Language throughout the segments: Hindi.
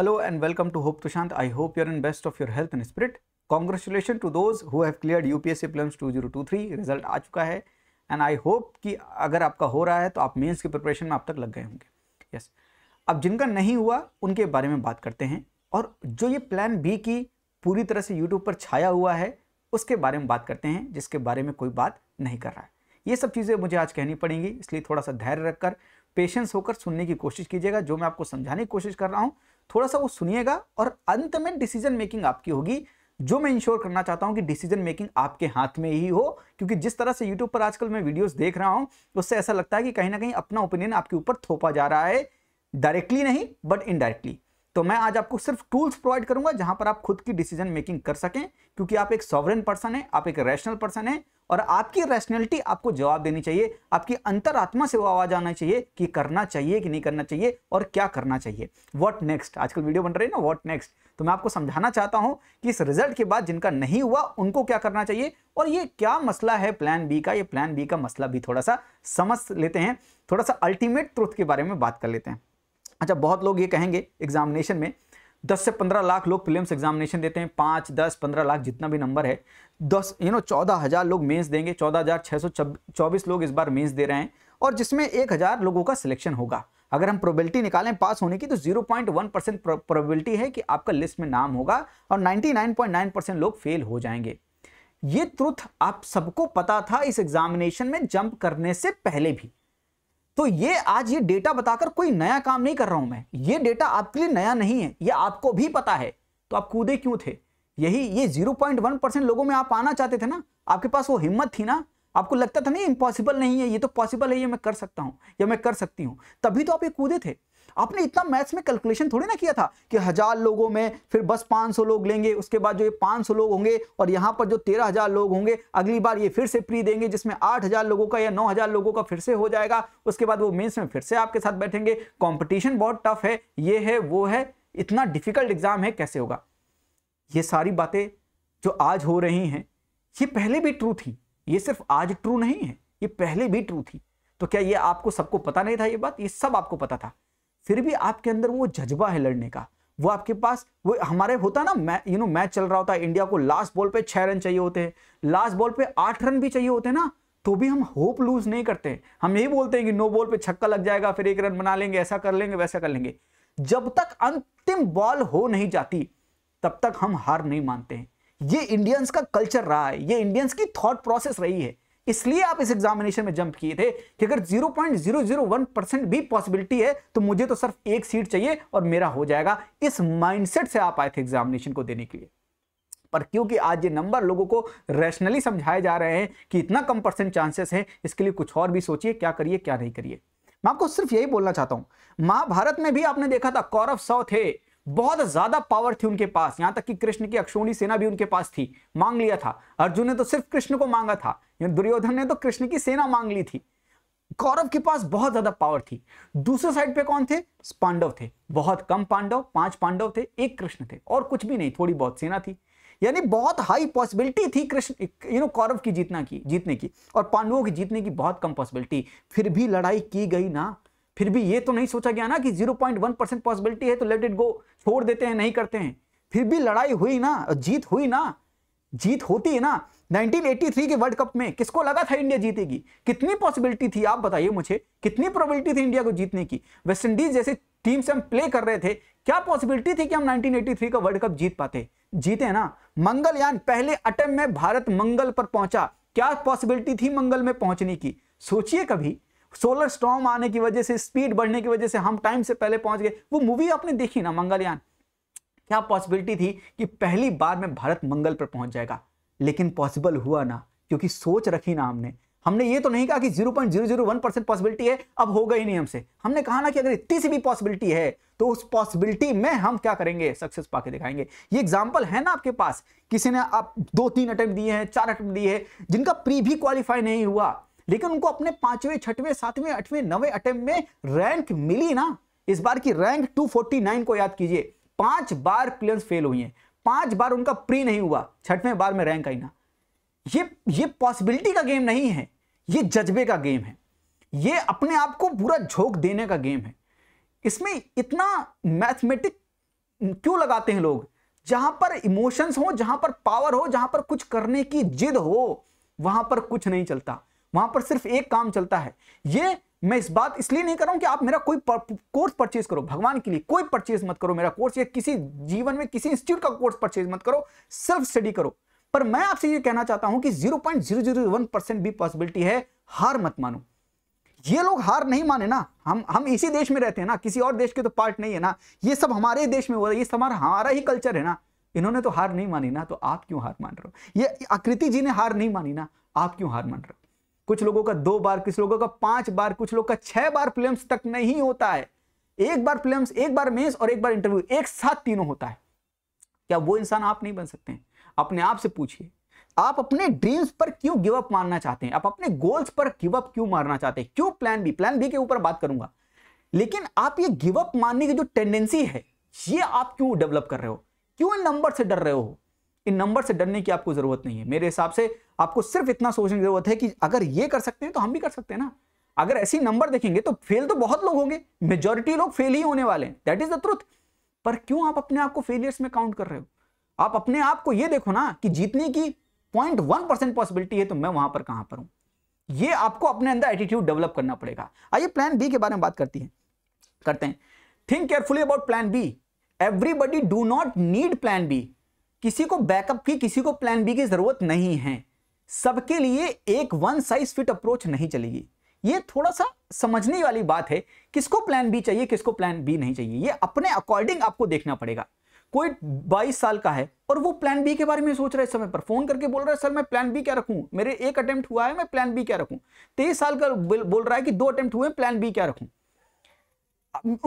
Hello and welcome to Hope Tushant. I hope you're in best of your health and spirit. Congratulations to those who have cleared UPSC टू 2023 रिजल्ट आ चुका है एंड आई होप कि अगर आपका हो रहा है तो आप मेंस की प्रिपरेशन में आप तक लग गए होंगे यस yes. अब जिनका नहीं हुआ उनके बारे में बात करते हैं और जो ये प्लान बी की पूरी तरह से यूट्यूब पर छाया हुआ है उसके बारे में बात करते हैं जिसके बारे में कोई बात नहीं कर रहा है ये सब चीज़ें मुझे आज कहनी पड़ेंगी इसलिए थोड़ा सा धैर्य रखकर पेशेंस होकर सुनने की कोशिश कीजिएगा जो मैं आपको समझाने की कोशिश कर रहा हूँ थोड़ा सा वो सुनिएगा और अंत में डिसीजन मेकिंग आपकी होगी जो मैं इंश्योर करना चाहता हूं कि डिसीजन मेकिंग आपके हाथ में ही हो क्योंकि जिस तरह से यूट्यूब पर आजकल मैं वीडियोस देख रहा हूं उससे ऐसा लगता है कि कहीं ना कहीं अपना ओपिनियन आपके ऊपर थोपा जा रहा है डायरेक्टली नहीं बट इनडायरेक्टली तो मैं आज आपको सिर्फ टूल्स प्रोवाइड करूंगा जहां पर आप खुद की डिसीजन मेकिंग कर सकें क्योंकि आप एक सॉवरन पर्सन है आप एक रैशनल पर्सन है और आपकी रैशनैलिटी आपको जवाब देनी चाहिए आपकी अंतरात्मा से वो आवाज आना चाहिए कि करना चाहिए कि नहीं करना चाहिए और क्या करना चाहिए वॉट नेक्स्ट आजकल वीडियो बन रही है ना व्हाट नेक्स्ट तो मैं आपको समझाना चाहता हूं कि इस रिजल्ट के बाद जिनका नहीं हुआ उनको क्या करना चाहिए और ये क्या मसला है प्लान बी का ये प्लान बी का मसला भी थोड़ा सा समझ लेते हैं थोड़ा सा अल्टीमेट ट्रुथ के बारे में बात कर लेते हैं अच्छा बहुत लोग ये कहेंगे एग्जामिनेशन में दस से पंद्रह लाख लोग प्रीलिम्स एग्जामिनेशन देते हैं पाँच दस पंद्रह लाख जितना भी नंबर है दस यू नो चौदह हज़ार लोग मेंस देंगे चौदह हज़ार छः सौ चौबीस लोग इस बार मेंस दे रहे हैं और जिसमें एक हज़ार लोगों का सिलेक्शन होगा अगर हम प्रोबेबिलिटी निकालें पास होने की तो 0.1 परसेंट प्रोबेबिलिटी है कि आपका लिस्ट में नाम होगा और नाइन परसेंट लोग फेल हो जाएंगे ये ट्रुथ आप सबको पता था इस एग्जामिनेशन में जंप करने से पहले भी तो ये आज ये डेटा बताकर कोई नया काम नहीं कर रहा हूं मैं ये डेटा आपके लिए नया नहीं है ये आपको भी पता है तो आप कूदे क्यों थे यही ये 0.1 परसेंट लोगों में आप आना चाहते थे ना आपके पास वो हिम्मत थी ना आपको लगता था नहीं इम्पॉसिबल नहीं है ये तो पॉसिबल है ये मैं कर सकता हूँ या मैं कर सकती हूँ तभी तो आप ये कूदे थे आपने इतना मैथ्स में कैलकुलेशन थोड़ी ना किया था कि हजार लोगों में फिर बस 500 लोग लेंगे उसके बाद जो ये 500 लोग होंगे और यहाँ पर जो तेरह हजार लोग होंगे अगली बार ये फिर से प्री देंगे जिसमें आठ हजार लोगों का या नौ हजार लोगों का फिर से हो जाएगा उसके बाद वो मेन्स में फिर से आपके साथ बैठेंगे कॉम्पिटिशन बहुत टफ है ये है वो है इतना डिफिकल्ट एग्जाम है कैसे होगा ये सारी बातें जो आज हो रही हैं ये पहले भी ट्रू थी ये सिर्फ आज ट्रू नहीं है ये पहले भी ट्रू थी तो क्या ये आपको सबको पता नहीं था ये बात ये सब आपको पता था फिर भी आपके अंदर वो जज्बा है लड़ने का वो आपके पास वो हमारे होता ना मै यू नो मैच चल रहा होता है इंडिया को लास्ट बॉल पे छह रन चाहिए होते हैं लास्ट बॉल पे आठ रन भी चाहिए होते हैं ना तो भी हम होप लूज नहीं करते हम यही बोलते हैं कि नो बॉल पे छक्का लग जाएगा फिर एक रन बना लेंगे ऐसा कर लेंगे वैसा कर लेंगे जब तक अंतिम बॉल हो नहीं जाती तब तक हम हार नहीं मानते हैं ये इंडियंस का कल्चर रहा है ये इंडियंस की थॉट प्रोसेस रही है इसलिए आप इस एग्जामिनेशन में जंप किए थे कि अगर 0.001 परसेंट भी पॉसिबिलिटी है तो मुझे तो सिर्फ एक सीट चाहिए और मेरा हो जाएगा इस माइंडसेट से आप आए थे एग्जामिनेशन को देने के लिए पर क्योंकि आज ये नंबर लोगों को रैशनली समझाए जा रहे हैं कि इतना कम परसेंट चांसेस है इसके लिए कुछ और भी सोचिए क्या करिए क्या नहीं करिए मैं आपको सिर्फ यही बोलना चाहता हूं महाभारत में भी आपने देखा था कौरव सौ थे बहुत ज्यादा पावर थी उनके पास यहां तक कि कृष्ण की अक्षोणी सेना भी उनके पास थी मांग लिया था अर्जुन ने तो सिर्फ कृष्ण को मांगा था दुर्योधन ने तो कृष्ण की सेना मांग ली थी कौरव के पास बहुत ज्यादा पावर थी दूसरे साइड पे कौन थे पांडव थे बहुत कम पांडव पांच पांडव थे एक कृष्ण थे और कुछ भी नहीं थोड़ी बहुत सेना थी यानी बहुत हाई पॉसिबिलिटी थी कृष्ण यू नो कौरव की जीतना की जीतने की और पांडवों की जीतने की बहुत कम पॉसिबिलिटी फिर भी लड़ाई की गई ना फिर भी ये तो नहीं सोचा गया ना कि 0.1 परसेंट पॉसिबिलिटी है तो लेट इट गो छोड़ देते हैं नहीं करते हैं फिर भी लड़ाई हुई ना जीत हुई ना जीत होती है ना 1983 के वर्ल्ड कप में किसको लगा था इंडिया जीतेगी कितनी पॉसिबिलिटी थी आप बताइए मुझे कितनी प्रोबेबिलिटी थी इंडिया को जीतने की वेस्ट इंडीज जैसे टीम से हम प्ले कर रहे थे क्या पॉसिबिलिटी थी कि हम 1983 का वर्ल्ड कप जीत पाते जीते ना मंगलयान पहले अटम में भारत मंगल पर पहुंचा क्या पॉसिबिलिटी थी मंगल में पहुंचने की सोचिए कभी सोलर स्टॉम आने की वजह से स्पीड बढ़ने की वजह से हम टाइम से पहले पहुंच गए वो मूवी आपने देखी ना मंगलयान क्या पॉसिबिलिटी थी कि पहली बार में भारत मंगल पर पहुंच जाएगा लेकिन पॉसिबल हुआ ना क्योंकि सोच रखी ना हमने हमने ये तो नहीं कहा कि 0.001 परसेंट पॉसिबिलिटी है अब होगा ही नहीं हमसे हमने कहा ना कि अगर इतनी सी भी पॉसिबिलिटी है तो उस पॉसिबिलिटी में हम क्या करेंगे सक्सेस पाके दिखाएंगे ये एग्जाम्पल है ना आपके पास किसी ने आप दो तीन अटेम्प्ट दिए हैं चार अटेम्प्ट दिए हैं जिनका प्री भी क्वालिफाई नहीं हुआ लेकिन उनको अपने पांचवें छठवें सातवें आठवें नवे अटेम्प में रैंक मिली ना इस बार की रैंक 249 को याद कीजिए पांच बार प्लेयर्स फेल हुई हैं पांच बार उनका प्री नहीं हुआ छठवें बार में रैंक आई ना ये ये पॉसिबिलिटी का गेम नहीं है ये जज्बे का गेम है ये अपने आप को पूरा झोंक देने का गेम है इसमें इतना मैथमेटिक क्यों लगाते हैं लोग जहां पर इमोशंस हो जहां पर पावर हो जहां पर कुछ करने की जिद हो वहां पर कुछ नहीं चलता वहां पर सिर्फ एक काम चलता है ये मैं इस बात इसलिए नहीं कर रहा हूं कि आप मेरा कोई कोर्स परचेज करो भगवान के लिए कोई परचेज मत करो मेरा कोर्स या किसी जीवन में किसी इंस्टीट्यूट का कोर्स परचेज मत करो सेल्फ स्टडी करो पर मैं आपसे ये कहना चाहता हूं कि 0.001 परसेंट भी पॉसिबिलिटी है हार मत मानो ये लोग हार नहीं माने ना हम हम इसी देश में रहते हैं ना किसी और देश के तो पार्ट नहीं है ना ये सब हमारे देश में हो रहा है ये सब हमारा ही कल्चर है ना इन्होंने तो हार नहीं मानी ना तो आप क्यों हार मान रहे हो ये आकृति जी ने हार नहीं मानी ना आप क्यों हार मान रहे हो कुछ लोगों का दो बार कुछ लोगों का पांच बार कुछ लोग का छह बार प्लेम्स तक नहीं होता है एक बार प्लेम्स एक बार मेंस और एक बार इंटरव्यू एक साथ तीनों होता है क्या वो इंसान आप नहीं बन सकते हैं अपने आप से पूछिए आप अपने ड्रीम्स पर क्यों गिव अप मारना चाहते हैं आप अपने गोल्स पर गिव अप क्यों मारना चाहते हैं क्यों प्लान बी प्लान बी के ऊपर बात करूंगा लेकिन आप ये गिव अप मारने की जो टेंडेंसी है ये आप क्यों डेवलप कर रहे हो क्यों इन नंबर से डर रहे हो इन नंबर से डरने की आपको जरूरत नहीं है मेरे हिसाब से आपको सिर्फ इतना सोचने की जरूरत है कि अगर ये कर सकते हैं तो हम भी कर सकते हैं ना अगर ऐसी नंबर देखेंगे तो फेल तो बहुत लोग होंगे मेजोरिटी लोग फेल ही होने वाले हैं दैट इज द ट्रुथ पर क्यों आप अपने आप को फेलियर्स में काउंट कर रहे हो आप अपने आप को ये देखो ना कि जीतने की पॉइंट वन परसेंट पॉसिबिलिटी है तो मैं वहां पर कहां पर हूं ये आपको अपने अंदर एटीट्यूड डेवलप करना पड़ेगा आइए प्लान बी के बारे में बात करती है करते हैं think carefully about plan B everybody do not need plan B किसी को बैकअप की किसी को प्लान बी की जरूरत नहीं है सबके लिए एक वन साइज फिट अप्रोच नहीं चलेगी ये थोड़ा सा समझने वाली बात है किसको प्लान बी चाहिए किसको प्लान बी नहीं चाहिए ये अपने अकॉर्डिंग आपको देखना पड़ेगा कोई 22 साल का है और वो प्लान बी के बारे में सोच रहा है समय पर फोन करके बोल रहा है सर मैं प्लान बी क्या रखूं मेरे एक अटेम्प्ट हुआ है मैं प्लान बी क्या रखूं तेईस साल का बोल रहा है कि दो अटेम्प्ट हुए प्लान बी क्या रखू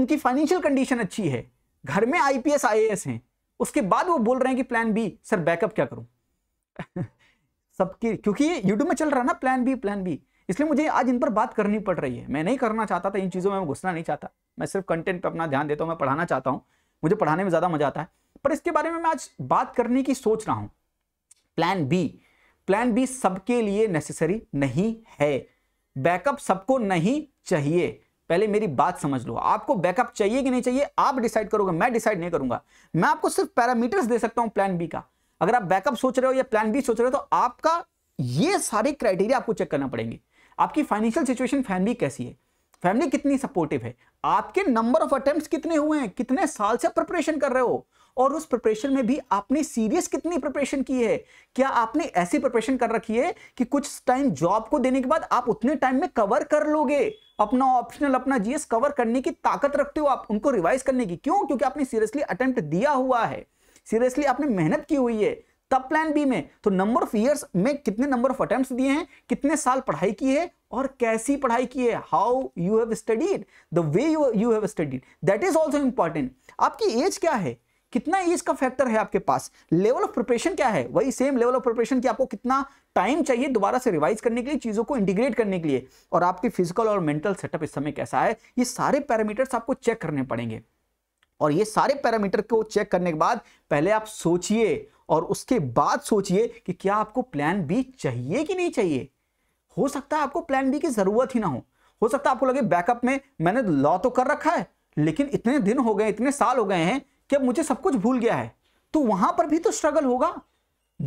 उनकी फाइनेंशियल कंडीशन अच्छी है घर में आईपीएस आई हैं उसके बाद वो बोल रहे हैं कि प्लान बी सर बैकअप क्या करूं सबके क्योंकि ये यूट्यूब में चल रहा ना प्लान बी प्लान बी इसलिए मुझे आज इन पर बात करनी पड़ रही है मैं नहीं करना चाहता था इन चीज़ों में मैं घुसना नहीं चाहता मैं सिर्फ कंटेंट पर अपना ध्यान देता हूँ मैं पढ़ाना चाहता हूँ मुझे पढ़ाने में ज़्यादा मजा आता है पर इसके बारे में मैं आज बात करने की सोच रहा हूँ प्लान बी प्लान बी सबके लिए नेसेसरी नहीं है बैकअप सबको नहीं चाहिए पहले मेरी बात समझ लो आपको बैकअप चाहिए कि नहीं चाहिए आप डिसाइड करोगे मैं डिसाइड नहीं करूंगा मैं आपको सिर्फ पैरामीटर्स दे सकता हूं प्लान बी का अगर आप बैकअप सोच रहे हो या प्लान बी सोच रहे हो तो आपका ये सारे क्राइटेरिया आपको चेक करना पड़ेंगे आपकी फाइनेंशियल सिचुएशन फैमिली कैसी है फैमिली कितनी सपोर्टिव है आपके नंबर ऑफ अटेम्प्ट कितने हुए हैं कितने साल से प्रिपरेशन कर रहे हो और उस प्रिपरेशन में भी आपने सीरियस कितनी प्रिपरेशन की है क्या आपने ऐसी प्रिपरेशन कर रखी है कि कुछ टाइम जॉब को देने के बाद आप उतने टाइम में कवर कर लोगे अपना ऑप्शनल अपना जीएस कवर करने की ताकत रखते हो आप उनको रिवाइज करने की क्यों क्योंकि आपने सीरियसली अटेम्प्ट दिया हुआ है सीरियसली आपने मेहनत की हुई है तब प्लान बी में तो नंबर ऑफ ईयर्स में कितने नंबर ऑफ अटेम्प्ट दिए हैं कितने साल पढ़ाई की है और कैसी पढ़ाई की है how you have studied the way you you have studied that is also important आपकी एज क्या है कितना एज का फैक्टर है आपके पास लेवल ऑफ प्रिपरेशन क्या है वही सेम लेवल ऑफ प्रिपरेशन की आपको कितना टाइम चाहिए दोबारा से रिवाइज करने के लिए चीज़ों को इंटीग्रेट करने के लिए और आपकी फिजिकल और मेंटल सेटअप इस समय कैसा है ये सारे पैरामीटर्स आपको चेक करने पड़ेंगे और ये सारे पैरामीटर को चेक करने के बाद पहले आप सोचिए और उसके बाद सोचिए कि क्या आपको प्लान बी चाहिए कि नहीं चाहिए हो सकता है आपको प्लान बी की जरूरत ही ना हो हो सकता है आपको लगे बैकअप में मैंने लॉ तो कर रखा है लेकिन इतने दिन हो गए इतने साल हो गए हैं कि अब मुझे सब कुछ भूल गया है तो वहां पर भी तो स्ट्रगल होगा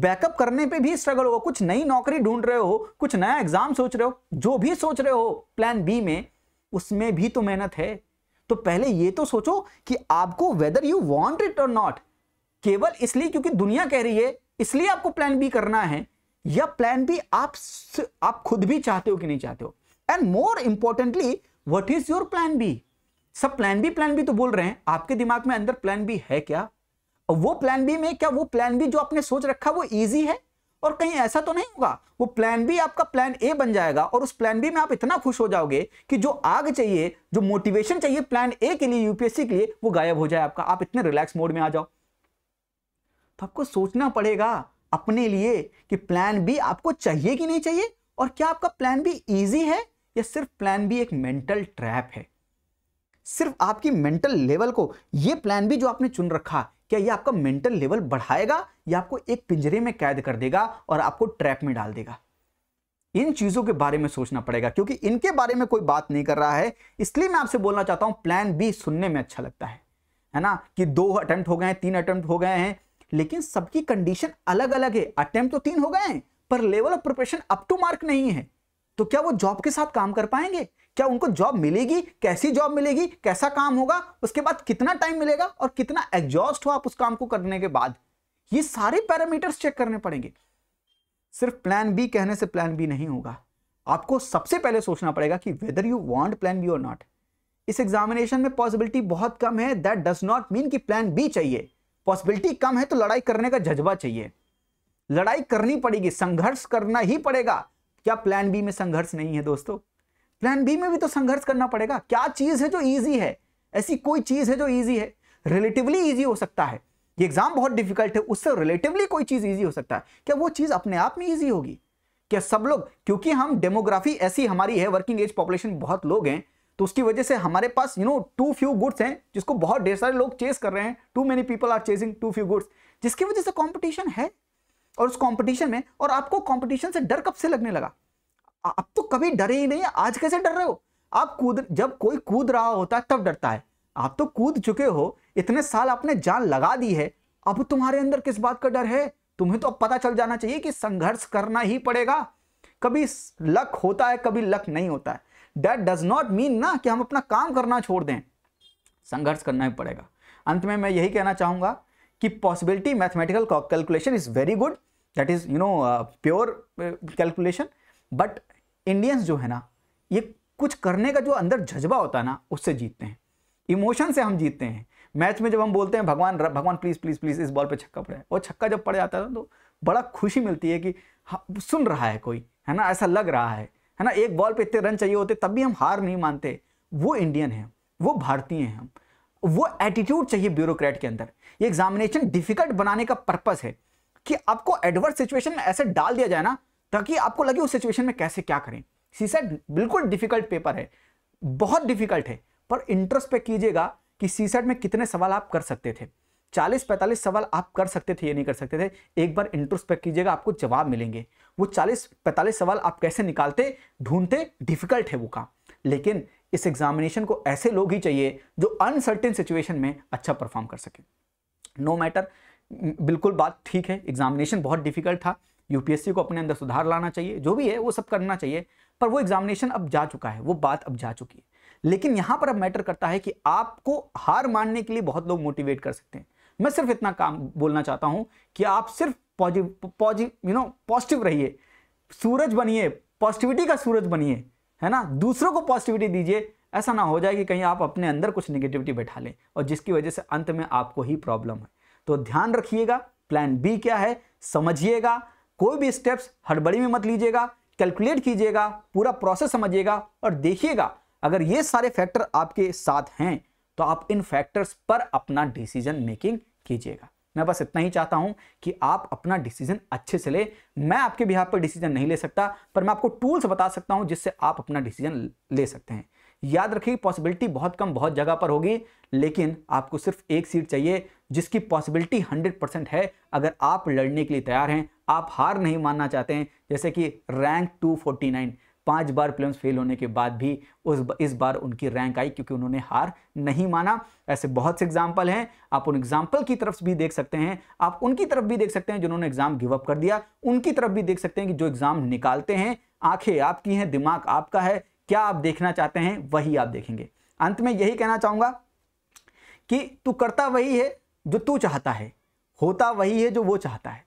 बैकअप करने पे भी स्ट्रगल होगा कुछ नई नौकरी ढूंढ रहे हो कुछ नया एग्जाम सोच रहे हो जो भी सोच रहे हो प्लान बी में उसमें भी तो मेहनत है तो पहले ये तो सोचो कि आपको वेदर यू वॉन्ट इट और नॉट केवल इसलिए क्योंकि दुनिया कह रही है इसलिए आपको प्लान बी करना है या प्लान बी आप आप खुद भी चाहते हो कि नहीं चाहते हो and more importantly what is your plan B सब प्लान बी प्लान बी तो बोल रहे हैं आपके दिमाग में अंदर प्लान बी है क्या वो प्लान बी में क्या वो प्लान बी जो आपने सोच रखा वो ईजी है और कहीं ऐसा तो नहीं होगा वो प्लान भी आपका प्लान ए बन जाएगा और उस प्लान बी में आप इतना खुश हो जाओगे कि जो आग चाहिए जो मोटिवेशन चाहिए प्लान ए के लिए यूपीएससी के लिए वो गायब हो जाए आपका आप इतने रिलैक्स मोड में आ जाओ तो आपको सोचना पड़ेगा अपने लिए कि प्लान बी आपको चाहिए कि नहीं चाहिए और क्या आपका प्लान बी ईजी है या सिर्फ प्लान बी एक मेंटल ट्रैप है सिर्फ आपकी मेंटल लेवल को ये प्लान भी जो आपने चुन रखा क्या ये आपका मेंटल लेवल बढ़ाएगा या आपको एक पिंजरे में कैद कर देगा और आपको ट्रैप में डाल देगा इन चीजों के बारे में सोचना पड़ेगा क्योंकि इनके बारे में कोई बात नहीं कर रहा है इसलिए मैं आपसे बोलना चाहता हूं प्लान बी सुनने में अच्छा लगता है है ना कि दो अटेम्प्ट हो गए हैं तीन अटेम्प्ट हो गए हैं लेकिन सबकी कंडीशन अलग अलग है अटेम्प्ट तो तीन हो गए हैं पर level of preparation up to mark नहीं है तो क्या वो जॉब के साथ काम कर पाएंगे क्या उनको जॉब मिलेगी कैसी जॉब मिलेगी कैसा काम होगा उसके बाद कितना टाइम मिलेगा और कितना एग्जॉस्ट हो आप उस काम को करने के बाद ये सारे पैरामीटर्स चेक करने पड़ेंगे सिर्फ प्लान बी कहने से प्लान बी नहीं होगा आपको सबसे पहले सोचना पड़ेगा कि whether you want plan B और नॉट इस एग्जामिनेशन में पॉसिबिलिटी बहुत कम है दैट डज नॉट मीन कि प्लान बी चाहिए पॉसिबिलिटी कम है तो लड़ाई करने का जज्बा चाहिए लड़ाई करनी पड़ेगी संघर्ष करना ही पड़ेगा क्या प्लान बी में संघर्ष नहीं है दोस्तों प्लान बी में भी तो संघर्ष करना पड़ेगा क्या चीज़ है जो ईजी है ऐसी कोई चीज़ है जो ईजी है रिलेटिवली ईजी हो सकता है ये एग्जाम बहुत डिफिकल्ट है उससे रिलेटिवली कोई चीज़ ईजी हो सकता है क्या वो चीज़ अपने आप में ईजी होगी क्या सब लोग क्योंकि हम डेमोग्राफी ऐसी हमारी है वर्किंग एज पॉपुलेशन बहुत लोग हैं तो उसकी वजह से हमारे पास you know too few goods हैं जिसको बहुत ढेर सारे लोग चेस कर रहे हैं too many people are chasing too few goods जिसकी वजह से कॉम्पिटिशन है और उस कॉम्पिटिशन में और आपको कॉम्पिटिशन से डर कब से लगने लगा आप तो कभी डरे ही नहीं आज कैसे डर रहे हो आप कूद जब कोई कूद रहा होता है तब डरता है आप तो कूद चुके हो इतने साल आपने जान लगा दी है अब तुम्हारे अंदर किस बात का डर है तुम्हें तो अब पता चल जाना चाहिए कि संघर्ष करना ही पड़ेगा कभी लक होता है कभी लक नहीं होता है डेट डज नॉट मीन ना कि हम अपना काम करना छोड़ दें संघर्ष करना ही पड़ेगा अंत में मैं यही कहना चाहूंगा कि possibility mathematical calculation is very good that is you know pure calculation but Indians जो है ना ये कुछ करने का जो अंदर जज्बा होता है ना उससे जीतते हैं इमोशन से हम जीतते हैं मैच में जब हम बोलते हैं भगवान भगवान प्लीज़ प्लीज़ प्लीज़ इस बॉल पे छक्का पड़े और छक्का जब पड़ जाता है तो बड़ा खुशी मिलती है कि हाँ, सुन रहा है कोई है ना ऐसा लग रहा है है ना एक बॉल पे इतने रन चाहिए होते तब भी हम हार नहीं मानते वो इंडियन हैं वो भारतीय हैं हम वो एटीट्यूड चाहिए ब्यूरोक्रेट के अंदर ये एग्जामिनेशन डिफिकल्ट बनाने का पर्पज़ है कि आपको एडवर्स सिचुएशन में ऐसे डाल दिया जाए ना ताकि आपको लगे उस सिचुएशन में कैसे क्या करें सी सेट बिल्कुल डिफिकल्ट पेपर है बहुत डिफिकल्ट है पर इंटरेस्ट पे कीजिएगा कि सी सेट में कितने सवाल आप कर सकते थे चालीस पैंतालीस सवाल आप कर सकते थे या नहीं कर सकते थे एक बार इंट्रोस्पेक्ट कीजिएगा आपको जवाब मिलेंगे वो चालीस पैंतालीस सवाल आप कैसे निकालते ढूंढते डिफिकल्ट है वो काम लेकिन इस एग्जामिनेशन को ऐसे लोग ही चाहिए जो अनसर्टेन सिचुएशन में अच्छा परफॉर्म कर सके नो no मैटर बिल्कुल बात ठीक है एग्जामिनेशन बहुत डिफिकल्ट था यूपीएससी को अपने अंदर सुधार लाना चाहिए जो भी है वो सब करना चाहिए पर वो एग्जामिनेशन अब जा चुका है वो बात अब जा चुकी है लेकिन यहाँ पर अब मैटर करता है कि आपको हार मानने के लिए बहुत लोग मोटिवेट कर सकते हैं मैं सिर्फ इतना काम बोलना चाहता हूं कि आप सिर्फ पॉजिटिव यू नो पॉजिटिव रहिए सूरज बनिए पॉजिटिविटी का सूरज बनिए है ना दूसरों को पॉजिटिविटी दीजिए ऐसा ना हो जाए कि कहीं आप अपने अंदर कुछ नेगेटिविटी बैठा लें और जिसकी वजह से अंत में आपको ही प्रॉब्लम है तो ध्यान रखिएगा प्लान बी क्या है समझिएगा कोई भी स्टेप्स हड़बड़ी में मत लीजिएगा कैलकुलेट कीजिएगा पूरा प्रोसेस समझिएगा और देखिएगा अगर ये सारे फैक्टर आपके साथ हैं तो आप इन फैक्टर्स पर अपना डिसीजन मेकिंग कीजिएगा मैं बस इतना ही चाहता हूं कि आप अपना डिसीजन अच्छे से ले मैं आपके बिहार पर डिसीजन नहीं ले सकता पर मैं आपको टूल्स बता सकता हूं जिससे आप अपना डिसीजन ले सकते हैं याद रखिए पॉसिबिलिटी बहुत कम बहुत जगह पर होगी लेकिन आपको सिर्फ एक सीट चाहिए जिसकी पॉसिबिलिटी 100 परसेंट है अगर आप लड़ने के लिए तैयार हैं आप हार नहीं मानना चाहते हैं जैसे कि रैंक 249 पांच बार प्लेम्स फेल होने के बाद भी उस इस बार उनकी रैंक आई क्योंकि उन्होंने हार नहीं माना ऐसे बहुत से एग्जाम्पल हैं आप उन एग्जाम्पल की तरफ भी देख सकते हैं आप उनकी तरफ भी देख सकते हैं जिन्होंने एग्जाम गिवअप कर दिया उनकी तरफ भी देख सकते हैं कि जो एग्जाम निकालते हैं आंखें आपकी हैं दिमाग आपका है क्या आप देखना चाहते हैं वही आप देखेंगे अंत में यही कहना चाहूँगा कि तू करता वही है जो तू चाहता है होता वही है जो वो चाहता है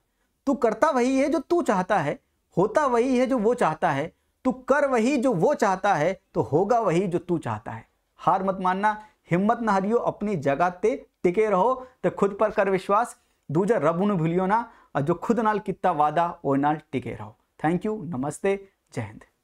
तू करता वही है जो तू चाहता है होता वही है जो वो चाहता है तू कर वही जो वो चाहता है तो होगा वही जो तू चाहता है हार मत मानना हिम्मत ना हारियो अपनी जगह ते टिके रहो तो खुद पर कर विश्वास दूजा रब न भूलियो ना और जो खुद नाल किता वादा वो नाल टिके रहो थैंक यू नमस्ते जय हिंद